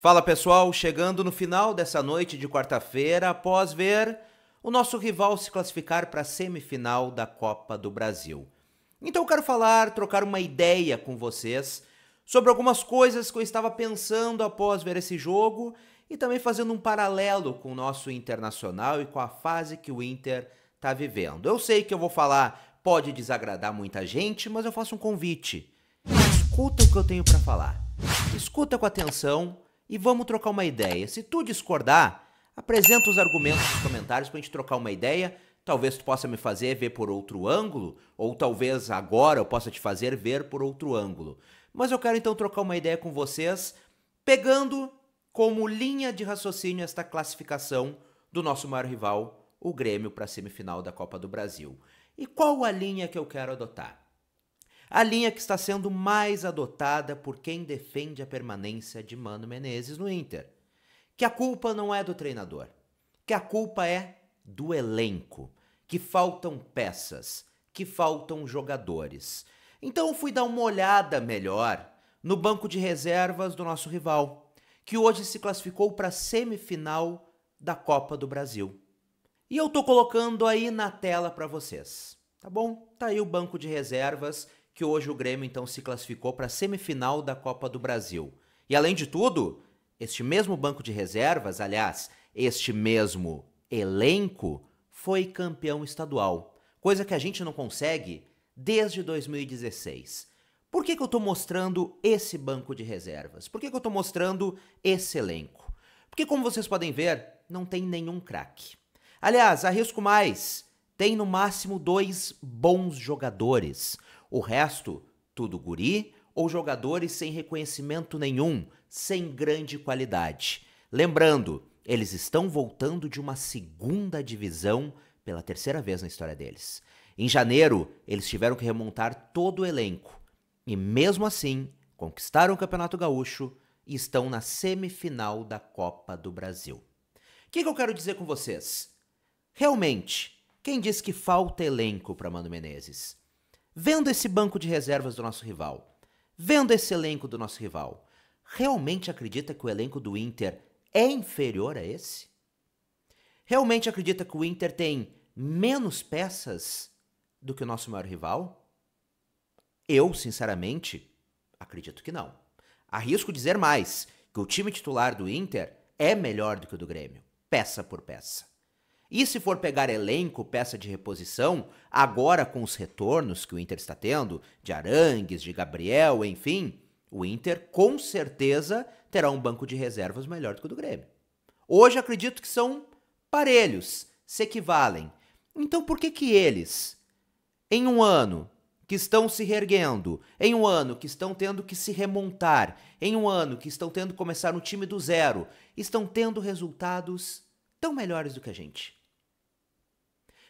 Fala pessoal, chegando no final dessa noite de quarta-feira, após ver o nosso rival se classificar para a semifinal da Copa do Brasil. Então eu quero falar, trocar uma ideia com vocês sobre algumas coisas que eu estava pensando após ver esse jogo e também fazendo um paralelo com o nosso internacional e com a fase que o Inter está vivendo. Eu sei que eu vou falar pode desagradar muita gente, mas eu faço um convite. Escuta o que eu tenho para falar. Escuta com atenção e vamos trocar uma ideia. Se tu discordar, apresenta os argumentos nos comentários para a gente trocar uma ideia. Talvez tu possa me fazer ver por outro ângulo, ou talvez agora eu possa te fazer ver por outro ângulo. Mas eu quero então trocar uma ideia com vocês, pegando como linha de raciocínio esta classificação do nosso maior rival, o Grêmio, para a semifinal da Copa do Brasil. E qual a linha que eu quero adotar? a linha que está sendo mais adotada por quem defende a permanência de Mano Menezes no Inter. Que a culpa não é do treinador, que a culpa é do elenco, que faltam peças, que faltam jogadores. Então fui dar uma olhada melhor no banco de reservas do nosso rival, que hoje se classificou para a semifinal da Copa do Brasil. E eu tô colocando aí na tela para vocês, tá bom? Tá aí o banco de reservas que hoje o Grêmio então se classificou para a semifinal da Copa do Brasil. E além de tudo, este mesmo banco de reservas, aliás, este mesmo elenco, foi campeão estadual, coisa que a gente não consegue desde 2016. Por que, que eu estou mostrando esse banco de reservas? Por que, que eu estou mostrando esse elenco? Porque, como vocês podem ver, não tem nenhum craque. Aliás, arrisco mais, tem no máximo dois bons jogadores o resto, tudo guri ou jogadores sem reconhecimento nenhum, sem grande qualidade. Lembrando, eles estão voltando de uma segunda divisão pela terceira vez na história deles. Em janeiro, eles tiveram que remontar todo o elenco. E mesmo assim, conquistaram o Campeonato Gaúcho e estão na semifinal da Copa do Brasil. O que, que, eu quero dizer com vocês? Realmente, quem diz que falta elenco para Mano Menezes? Vendo esse banco de reservas do nosso rival, vendo esse elenco do nosso rival, realmente acredita que o elenco do Inter é inferior a esse? Realmente acredita que o Inter tem menos peças do que o nosso maior rival? Eu, sinceramente, acredito que não. Arrisco dizer mais que o time titular do Inter é melhor do que o do Grêmio, peça por peça. E se for pegar elenco, peça de reposição, agora com os retornos que o Inter está tendo, de Arangues, de Gabriel, enfim, o Inter com certeza terá um banco de reservas melhor do que o do Grêmio. Hoje acredito que são parelhos, se equivalem. Então por que que eles, em um ano que estão se reerguendo, em um ano que estão tendo que se remontar, em um ano que estão tendo que começar no time do zero, estão tendo resultados tão melhores do que a gente?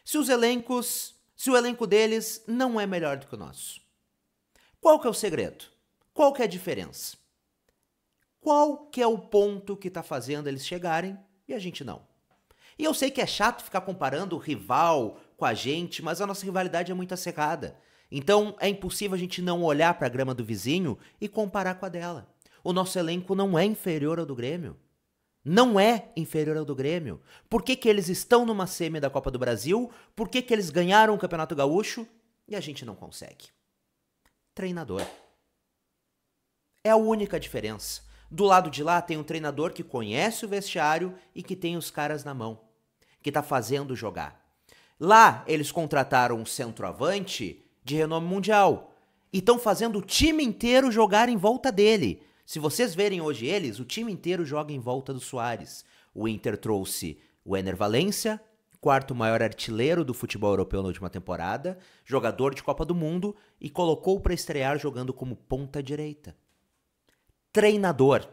se os elencos, se o elenco deles não é melhor do que o nosso? Qual que é o segredo? Qual que é a diferença? Qual que é o ponto que está fazendo eles chegarem e a gente não? E eu sei que é chato ficar comparando o rival com a gente, mas a nossa rivalidade é muito acirrada. Então é impossível a gente não olhar para a grama do vizinho e comparar com a dela. O nosso elenco não é inferior ao do Grêmio não é inferior ao do Grêmio. Por que, que eles estão numa semi da Copa do Brasil? Por que, que eles ganharam o Campeonato Gaúcho e a gente não consegue? Treinador. É a única diferença. Do lado de lá tem um treinador que conhece o vestiário e que tem os caras na mão, que tá fazendo jogar. Lá eles contrataram um centroavante de renome mundial e estão fazendo o time inteiro jogar em volta dele. Se vocês verem hoje eles, o time inteiro joga em volta do Soares. O Inter trouxe o Ener Valência, quarto maior artilheiro do futebol europeu na última temporada, jogador de Copa do Mundo e colocou para estrear jogando como ponta direita. Treinador.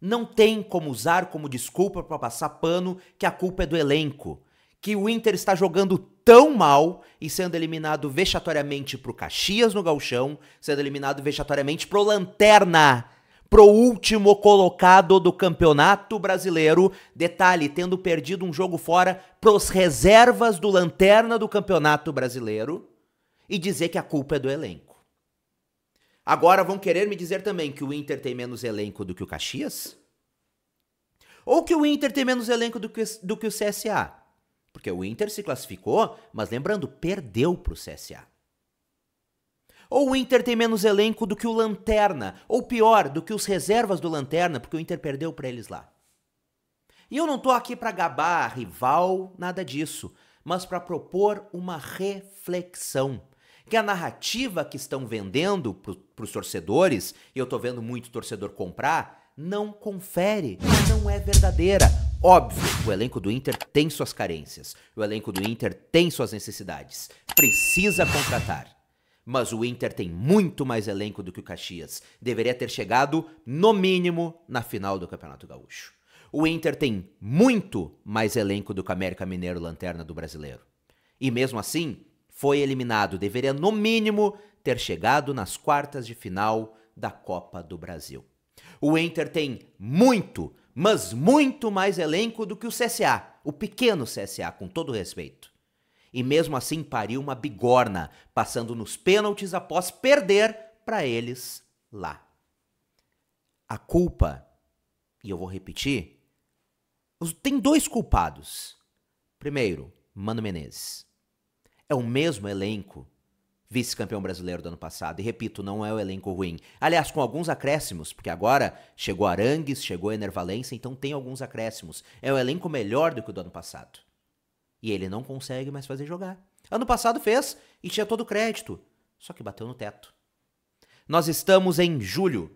Não tem como usar como desculpa para passar pano que a culpa é do elenco que o Inter está jogando tão mal e sendo eliminado vexatoriamente pro Caxias no Galchão, sendo eliminado vexatoriamente pro Lanterna, pro último colocado do Campeonato Brasileiro. Detalhe, tendo perdido um jogo fora pros reservas do Lanterna do Campeonato Brasileiro e dizer que a culpa é do elenco. Agora vão querer me dizer também que o Inter tem menos elenco do que o Caxias? Ou que o Inter tem menos elenco do que, do que o CSA? Porque o Inter se classificou, mas lembrando, perdeu para o CSA. Ou o Inter tem menos elenco do que o Lanterna, ou pior, do que os reservas do Lanterna, porque o Inter perdeu para eles lá. E eu não estou aqui para gabar rival, nada disso, mas para propor uma reflexão. Que a narrativa que estão vendendo para os torcedores, e eu estou vendo muito torcedor comprar, não confere, não é verdadeira. Óbvio, o elenco do Inter tem suas carências, o elenco do Inter tem suas necessidades, precisa contratar. Mas o Inter tem muito mais elenco do que o Caxias, deveria ter chegado, no mínimo, na final do Campeonato Gaúcho. O Inter tem muito mais elenco do que o América Mineiro Lanterna do Brasileiro. E mesmo assim, foi eliminado, deveria, no mínimo, ter chegado nas quartas de final da Copa do Brasil. O Inter tem muito mas muito mais elenco do que o CSA, o pequeno CSA, com todo respeito. E mesmo assim pariu uma bigorna, passando nos pênaltis após perder para eles lá. A culpa, e eu vou repetir, tem dois culpados. Primeiro, Mano Menezes. É o mesmo elenco vice-campeão brasileiro do ano passado. E repito, não é o elenco ruim. Aliás, com alguns acréscimos, porque agora chegou Arangues, chegou Enervalência, então tem alguns acréscimos. É o elenco melhor do que o do ano passado. E ele não consegue mais fazer jogar. Ano passado fez e tinha todo o crédito, só que bateu no teto. Nós estamos em julho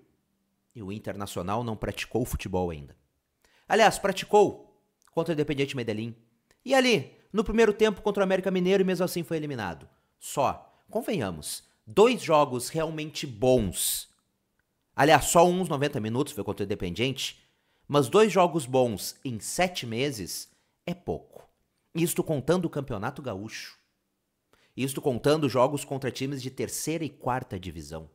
e o Internacional não praticou futebol ainda. Aliás, praticou contra o Independiente Medellín. E ali, no primeiro tempo contra o América Mineiro e mesmo assim foi eliminado. Só convenhamos, dois jogos realmente bons. Aliás, só uns 90 minutos foi contra o Independente mas dois jogos bons em sete meses é pouco. Isto contando o Campeonato Gaúcho. Isto contando jogos contra times de terceira e quarta divisão.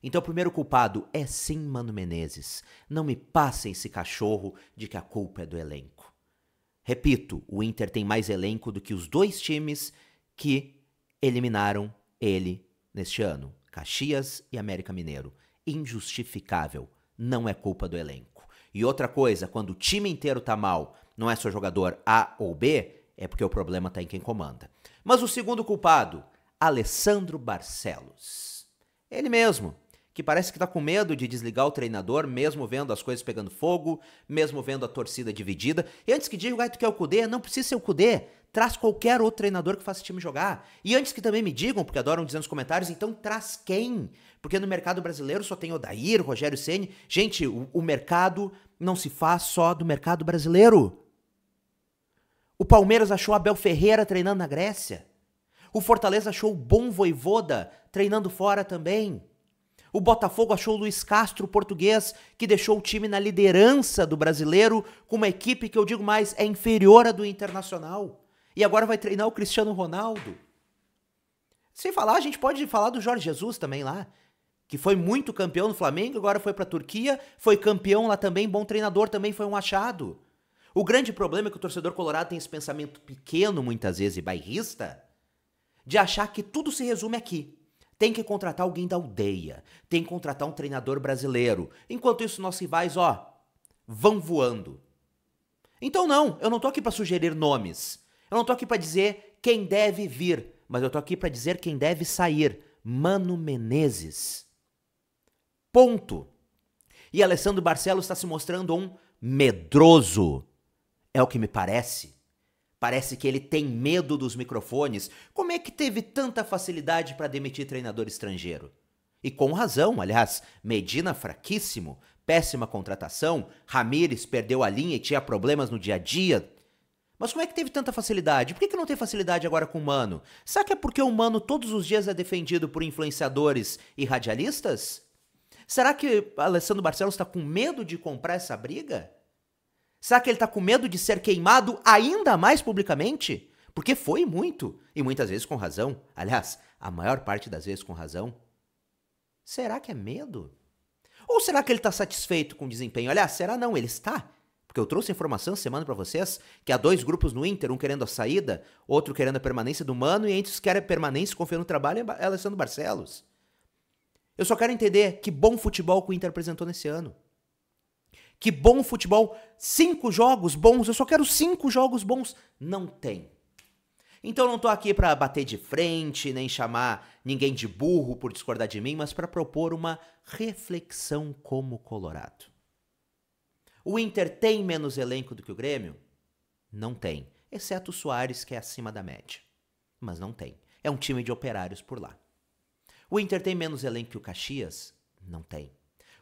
Então, o primeiro culpado é sim Mano Menezes. Não me passem esse cachorro de que a culpa é do elenco. Repito, o Inter tem mais elenco do que os dois times que eliminaram ele neste ano. Caxias e América Mineiro. Injustificável. Não é culpa do elenco. E outra coisa, quando o time inteiro tá mal, não é só jogador A ou B, é porque o problema tá em quem comanda. Mas o segundo culpado, Alessandro Barcelos. Ele mesmo, que parece que tá com medo de desligar o treinador, mesmo vendo as coisas pegando fogo, mesmo vendo a torcida dividida. E antes que diga, ah, tu quer o Cudê? Não precisa ser o Cudê. Traz qualquer outro treinador que faça time jogar. E antes que também me digam, porque adoram dizer nos comentários, então traz quem? Porque no mercado brasileiro só tem Odair, Rogério Ceni. Gente, o, o mercado não se faz só do mercado brasileiro. O Palmeiras achou Abel Ferreira treinando na Grécia. O Fortaleza achou o bom Voivoda treinando fora também. O Botafogo achou o Luiz Castro, português, que deixou o time na liderança do brasileiro, com uma equipe que eu digo mais é inferior à do internacional. E agora vai treinar o Cristiano Ronaldo. Sem falar, a gente pode falar do Jorge Jesus também lá, que foi muito campeão no Flamengo, agora foi para a Turquia, foi campeão lá também, bom treinador também, foi um achado. O grande problema é que o torcedor colorado tem esse pensamento pequeno, muitas vezes, e bairrista, de achar que tudo se resume aqui. Tem que contratar alguém da aldeia, tem que contratar um treinador brasileiro. Enquanto isso, nossos rivais, ó, vão voando. Então não, eu não tô aqui para sugerir nomes. Eu não tô aqui para dizer quem deve vir, mas eu tô aqui para dizer quem deve sair. Mano Menezes. Ponto. E Alessandro Barcelos está se mostrando um medroso. É o que me parece. Parece que ele tem medo dos microfones. Como é que teve tanta facilidade para demitir treinador estrangeiro? E com razão, aliás, Medina fraquíssimo, péssima contratação, Ramires perdeu a linha e tinha problemas no dia a dia, mas como é que teve tanta facilidade? Por que, que não tem facilidade agora com o humano? Será que é porque o humano todos os dias é defendido por influenciadores e radialistas? Será que Alessandro Barcelos está com medo de comprar essa briga? Será que ele está com medo de ser queimado ainda mais publicamente? Porque foi muito, e muitas vezes com razão. Aliás, a maior parte das vezes com razão. Será que é medo? Ou será que ele está satisfeito com o desempenho? Aliás, será não, ele está. Porque eu trouxe informação semana para vocês que há dois grupos no Inter, um querendo a saída, outro querendo a permanência do Mano, e entre os que querem a permanência, confiando no trabalho, é Alessandro Barcelos. Eu só quero entender que bom futebol que o Inter apresentou nesse ano. Que bom futebol, cinco jogos bons, eu só quero cinco jogos bons. Não tem. Então não tô aqui para bater de frente, nem chamar ninguém de burro por discordar de mim, mas para propor uma reflexão como colorado. O Inter tem menos elenco do que o Grêmio? Não tem, exceto o Soares, que é acima da média. Mas não tem. É um time de operários por lá. O Inter tem menos elenco que o Caxias? Não tem.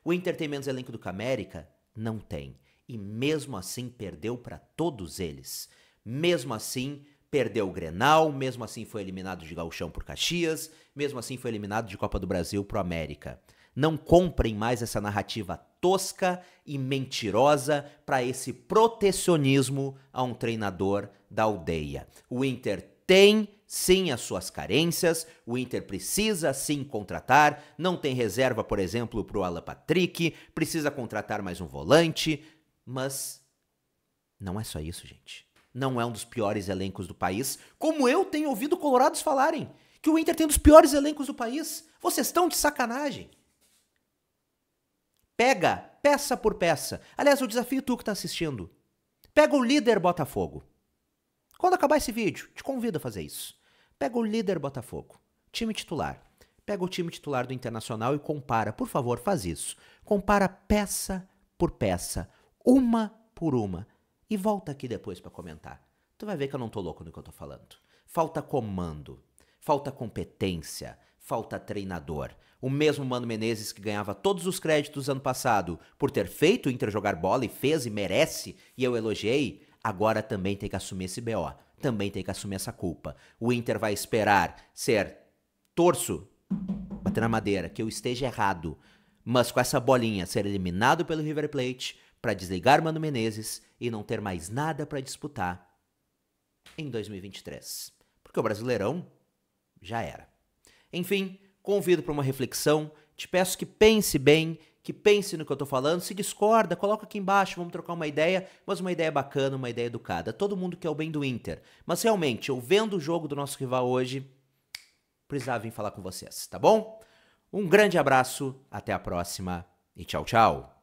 O Inter tem menos elenco do que o América? Não tem. E mesmo assim perdeu para todos eles. Mesmo assim, perdeu o Grenal, mesmo assim foi eliminado de Galchão por Caxias, mesmo assim foi eliminado de Copa do Brasil pro América. Não comprem mais essa narrativa tosca e mentirosa para esse protecionismo a um treinador da aldeia. O Inter tem sim as suas carências, o Inter precisa sim contratar, não tem reserva, por exemplo, para o Alan Patrick, precisa contratar mais um volante, mas não é só isso, gente. Não é um dos piores elencos do país, como eu tenho ouvido colorados falarem, que o Inter tem um dos piores elencos do país. Vocês estão de sacanagem. Pega peça por peça. Aliás, eu desafio é tu que está assistindo. Pega o líder Botafogo. Quando acabar esse vídeo, te convido a fazer isso. Pega o líder Botafogo, time titular. Pega o time titular do Internacional e compara, por favor, faz isso. Compara peça por peça, uma por uma. E volta aqui depois para comentar. Tu vai ver que eu não tô louco no que eu tô falando. Falta comando, falta competência, falta treinador. O mesmo Mano Menezes que ganhava todos os créditos ano passado por ter feito o Inter jogar bola e fez e merece, e eu elogiei, agora também tem que assumir esse BO, também tem que assumir essa culpa. O Inter vai esperar ser torço, bater na madeira, que eu esteja errado, mas com essa bolinha ser eliminado pelo River Plate para desligar Mano Menezes e não ter mais nada para disputar em 2023. Porque o Brasileirão já era. Enfim, convido para uma reflexão, te peço que pense bem, que pense no que eu estou falando, se discorda, coloca aqui embaixo, vamos trocar uma ideia, mas uma ideia bacana, uma ideia educada. Todo mundo quer o bem do Inter. Mas realmente, eu vendo o jogo do nosso rival hoje, precisava vir falar com vocês, tá bom? Um grande abraço, até a próxima e tchau, tchau.